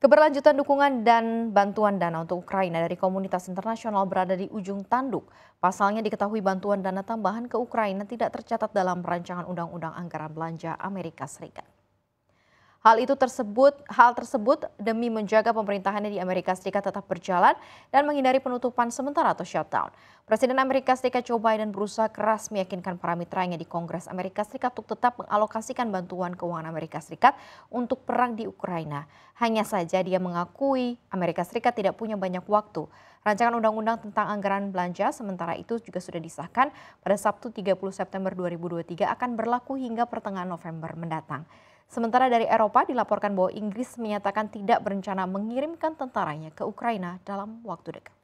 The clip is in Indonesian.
Keberlanjutan dukungan dan bantuan dana untuk Ukraina dari komunitas internasional berada di ujung tanduk. Pasalnya diketahui bantuan dana tambahan ke Ukraina tidak tercatat dalam rancangan undang-undang anggaran belanja Amerika Serikat. Hal itu tersebut, hal tersebut demi menjaga pemerintahannya di Amerika Serikat tetap berjalan dan menghindari penutupan sementara atau shutdown. Presiden Amerika Serikat Joe Biden berusaha keras meyakinkan para mitranya di Kongres Amerika Serikat untuk tetap mengalokasikan bantuan keuangan Amerika Serikat untuk perang di Ukraina. Hanya saja dia mengakui Amerika Serikat tidak punya banyak waktu Rancangan Undang-Undang tentang Anggaran Belanja sementara itu juga sudah disahkan pada Sabtu 30 September 2023 akan berlaku hingga pertengahan November mendatang. Sementara dari Eropa dilaporkan bahwa Inggris menyatakan tidak berencana mengirimkan tentaranya ke Ukraina dalam waktu dekat.